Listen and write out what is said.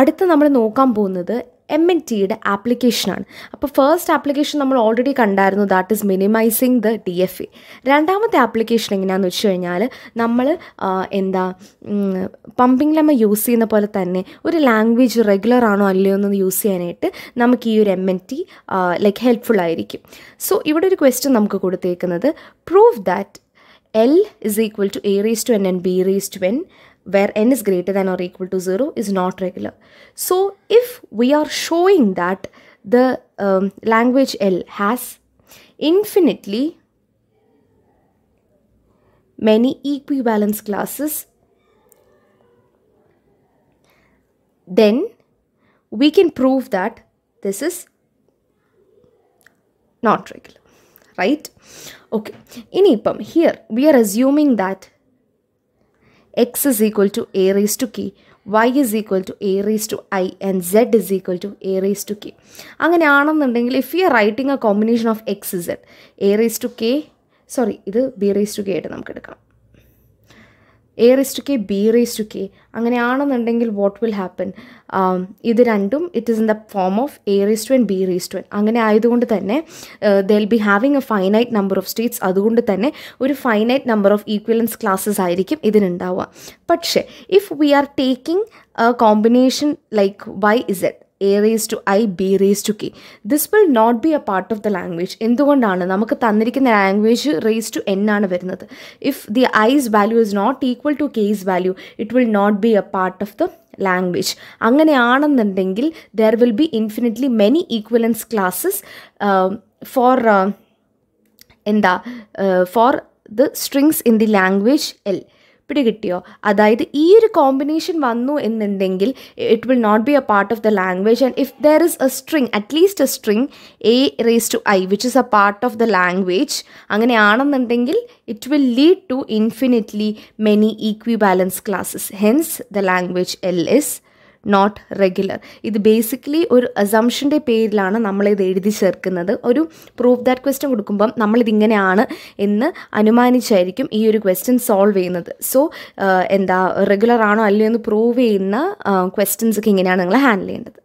അടുത്ത നമ്മൾ നോക്കാൻ പോകുന്നത് എം എൻ ടിയുടെ ആപ്ലിക്കേഷനാണ് അപ്പോൾ ഫസ്റ്റ് ആപ്ലിക്കേഷൻ നമ്മൾ ഓൾറെഡി കണ്ടായിരുന്നു that is minimizing the D F A രണ്ടാമത്തെ ആപ്ലിക്കേഷൻ എങ്ങനെയാണെന്ന് വെച്ച് കഴിഞ്ഞാൽ നമ്മൾ എന്താ പമ്പിംഗ് ലമ്മ യൂസ് ചെയ്യുന്ന പോലെ തന്നെ ഒരു ലാംഗ്വേജ് റെഗുലർ ആണോ അല്ലയോ എന്ന് യൂസ് ചെയ്യാനായിട്ട് നമുക്ക് ഈ ഒരു M N T like helpful ആയിരിക്കും സോ ഇവിടെ ഒരു ക്വസ്റ്റ്യൻ നമുക്ക് കൊടുത്തേക്കുന്നത് prove that L is equal to A raised to N and B raised to N where n is greater than or equal to 0 is not regular. So if we are showing that the um, language L has infinitely many equivalence classes, then we can prove that this is not regular right okay in epum here we are assuming that X is equal to A raised to K Y is equal to A raised to I and Z is equal to A raised to K അങ്ങനെയാണെന്നുണ്ടെങ്കിൽ if you are writing a combination of X Z A raised to K sorry ഇത് B raised to K ആയിട്ട് നമുക്ക് എടുക്കാം A raised to K B raised to K അങ്ങനെയാണെന്നുണ്ടെങ്കിൽ what will happen ഇത് രണ്ടും it is in the form of A raised to N B raised to N അങ്ങനെ ആയതുകൊണ്ട് തന്നെ the L be having a finite number of states അതുകൊണ്ട് തന്നെ ഒരു finite number of equivalence classes ആയിരിക്കും ഇതിനുണ്ടാവുക പക്ഷേ if we are taking a combination like Y is Z A raised to I B raised to K this will not be a part of the language എന്തുകൊണ്ടാണ് നമുക്ക് തന്നിരിക്കുന്ന language raised to N ആണ് വരുന്നത് if the ice value is not equal to K's value it will not be a part of the language അങ്ങനെയാണെന്നുണ്ടെങ്കിൽ there will be infinitely many equivalence classes for എന്താ for the strings in the language L പിടികിട്ടിയോ അതായത് ഈ ഒരു combination വന്നു എന്നുണ്ടെങ്കിൽ it will not be a part of the language and if there is a string at least a string A raised to I which is a part of the language അങ്ങനെയാണെന്നുണ്ടെങ്കിൽ it will lead to infinitely many equivalence classes hence the language L is not regular ഇത് basically ഒരു അസംഷൻ്റെ പേരിലാണ് നമ്മളിത് എഴുതി ചേർക്കുന്നത് ഒരു proof that question കൊടുക്കുമ്പം നമ്മളിതിങ്ങനെയാണ് എന്ന് അനുമാനിച്ചായിരിക്കും ഈ ഒരു ക്വസ്റ്റ്യൻ സോൾവ് ചെയ്യുന്നത് സോ എന്താ റെഗുലർ ആണോ അല്ലയോ എന്ന് പ്രൂവ് ചെയ്യുന്ന ക്വസ്റ്റ്യൻസൊക്കെ ഇങ്ങനെയാണ് നിങ്ങൾ ഹാൻഡിൽ ചെയ്യേണ്ടത്